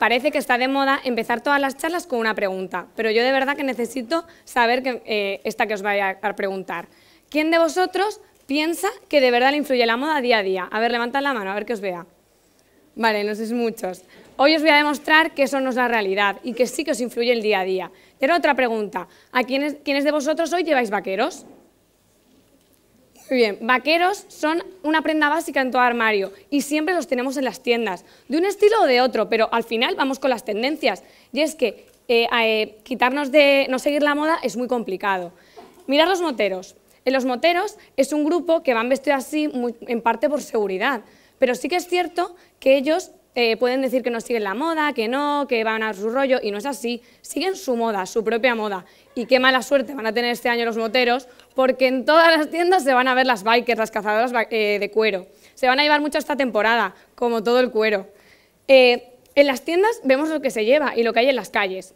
Parece que está de moda empezar todas las charlas con una pregunta, pero yo de verdad que necesito saber eh, esta que os voy a, preguntar. ¿Quién de vosotros piensa que de verdad le influye la moda día a día? A ver, levantad la mano, a ver que os vea. Vale, no sois muchos. Hoy os voy a demostrar que eso no es la realidad y que sí que os influye el día a día. Tengo otra pregunta. ¿A quiénes, quiénes de vosotros hoy lleváis vaqueros? Muy bien, vaqueros son una prenda básica en todo armario y siempre los tenemos en las tiendas, de un estilo o de otro, pero al final vamos con las tendencias. Y es que eh, eh, quitarnos de no seguir la moda es muy complicado. Mirad los moteros. En los moteros es un grupo que van vestidos así en parte por seguridad, pero sí que es cierto que ellos eh, pueden decir que no siguen la moda, que no, que van a su rollo, y no es así. Siguen su moda, su propia moda. Y qué mala suerte van a tener este año los moteros, porque en todas las tiendas se van a ver las bikers, las cazadoras eh, de cuero. Se van a llevar mucho esta temporada, como todo el cuero. Eh, en las tiendas vemos lo que se lleva y lo que hay en las calles.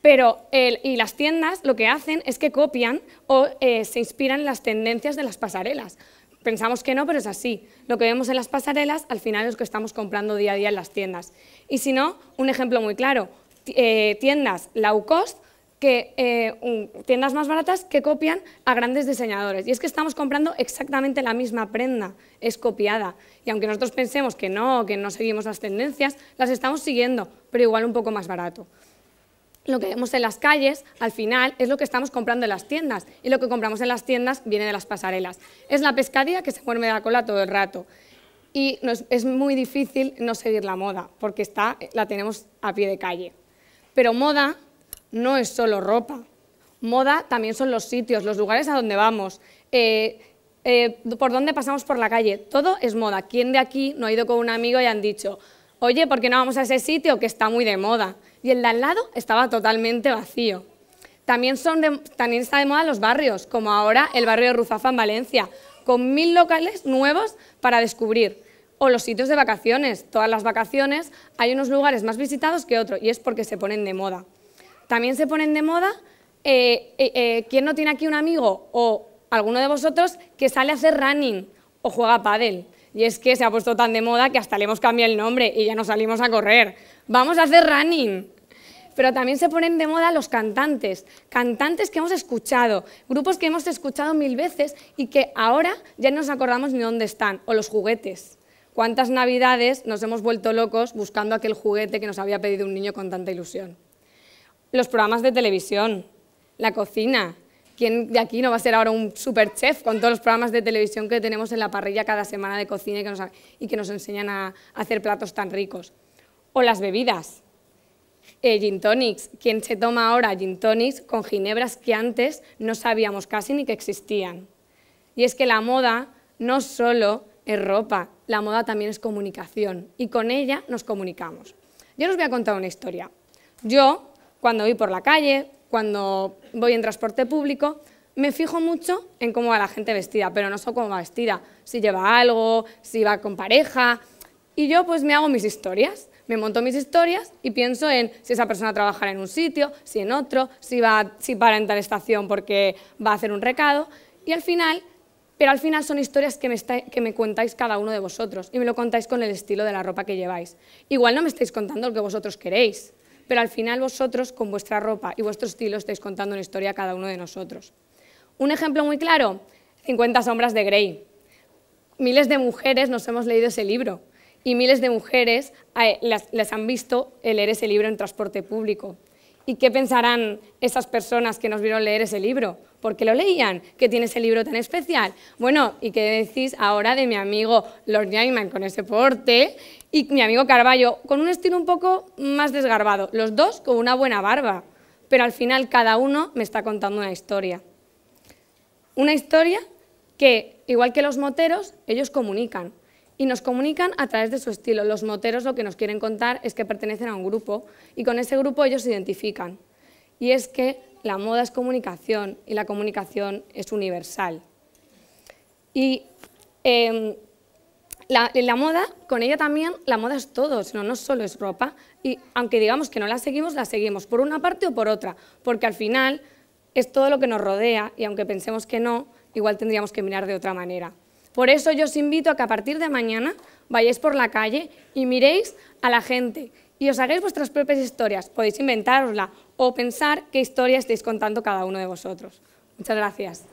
Pero, y las tiendas lo que hacen es que copian o se inspiran en las tendencias de las pasarelas. Pensamos que no, pero es así. Lo que vemos en las pasarelas al final es lo que estamos comprando día a día en las tiendas. Y si no, un ejemplo muy claro, eh, tiendas low cost que eh, tiendas más baratas que copian a grandes diseñadores. Y es que estamos comprando exactamente la misma prenda, es copiada. Y aunque nosotros pensemos que no, que no seguimos las tendencias, las estamos siguiendo, pero igual un poco más barato lo que vemos en las calles, al final, es lo que estamos comprando en las tiendas. Y lo que compramos en las tiendas viene de las pasarelas. Es la pescadilla que se muerme de la cola todo el rato. Y es muy difícil no seguir la moda, porque está, la tenemos a pie de calle. Pero moda no es solo ropa. Moda también son los sitios, los lugares a donde vamos, eh, eh, por dónde pasamos por la calle. Todo es moda. ¿Quién de aquí no ha ido con un amigo y han dicho, oye, ¿por qué no vamos a ese sitio que está muy de moda? y el de al lado estaba totalmente vacío. También, son de, moda los barrios, como ahora el barrio de Ruzafa en Valencia, con mil locales nuevos para descubrir. O los sitios de vacaciones. Todas las vacaciones hay unos lugares más visitados que otros y es porque se ponen de moda. También se ponen de moda, eh, eh, eh, ¿quién no tiene aquí un amigo o alguno de vosotros que sale a hacer running o juega pádel? Y es que se ha puesto tan de moda que hasta le hemos cambiado el nombre y ya no salimos a correr vamos a hacer running. Pero también se ponen de moda los cantantes, cantantes que hemos escuchado, grupos que hemos escuchado mil veces y que ahora ya no nos acordamos ni dónde están, o los juguetes. ¿Cuántas navidades nos hemos vuelto locos buscando aquel juguete que nos había pedido un niño con tanta ilusión? Los programas de televisión, la cocina, ¿quién de aquí no va a ser ahora un super chef con todos los programas de televisión que tenemos en la parrilla cada semana de cocina y que nos, y que nos enseñan a hacer platos tan ricos? O las bebidas, eh, gin tonics, quien se toma ahora gin tonics con ginebras que antes no sabíamos casi ni que existían. Y es que la moda no solo es ropa, la moda también es comunicación y con ella nos comunicamos. Yo os voy a contar una historia. Yo, cuando voy por la calle, cuando voy en transporte público, me fijo mucho en cómo va la gente vestida, pero no solo cómo va vestida, si lleva algo, si va con pareja, y yo pues me hago mis historias. Me monto mis historias y pienso en si esa persona trabajará en un sitio, si en otro, si, para en tal estación porque va a hacer un recado. Y al final, pero al final son historias que me, contáis cada uno de vosotros y me lo contáis con el estilo de la ropa que lleváis. Igual no me estáis contando lo que vosotros queréis, pero al final vosotros con vuestra ropa y vuestro estilo estáis contando una historia a cada uno de nosotros. Un ejemplo muy claro, 50 sombras de Grey. Miles de mujeres nos hemos leído ese libro y miles de mujeres eh, las, han visto leer ese libro en transporte público. ¿Y qué pensarán esas personas que nos vieron leer ese libro? ¿Por qué lo leían? ¿Qué tiene ese libro tan especial? Bueno, ¿y qué decís ahora de mi amigo Lord Nyman con ese porte y mi amigo Carballo con un estilo un poco más desgarbado? Los dos con una buena barba, pero al final cada uno me está contando una historia. Una historia que, igual que los moteros, ellos comunican y nos comunican a través de su estilo. Los moteros lo que nos quieren contar es que pertenecen a un grupo y con ese grupo ellos se identifican. Y es que la moda es comunicación y la comunicación es universal. Y em, la, moda, con ella también, la moda es todo, no solo es ropa. Y aunque digamos que no la seguimos, la seguimos por una parte o por otra, porque al final es todo lo que nos rodea y aunque pensemos que no, igual tendríamos que mirar de otra manera. Por eso yo os invito a que a partir de mañana vayáis por la calle y miréis a la gente y os hagáis vuestras propias historias. Podéis inventarosla o pensar qué historia estáis contando cada uno de vosotros. Muchas gracias.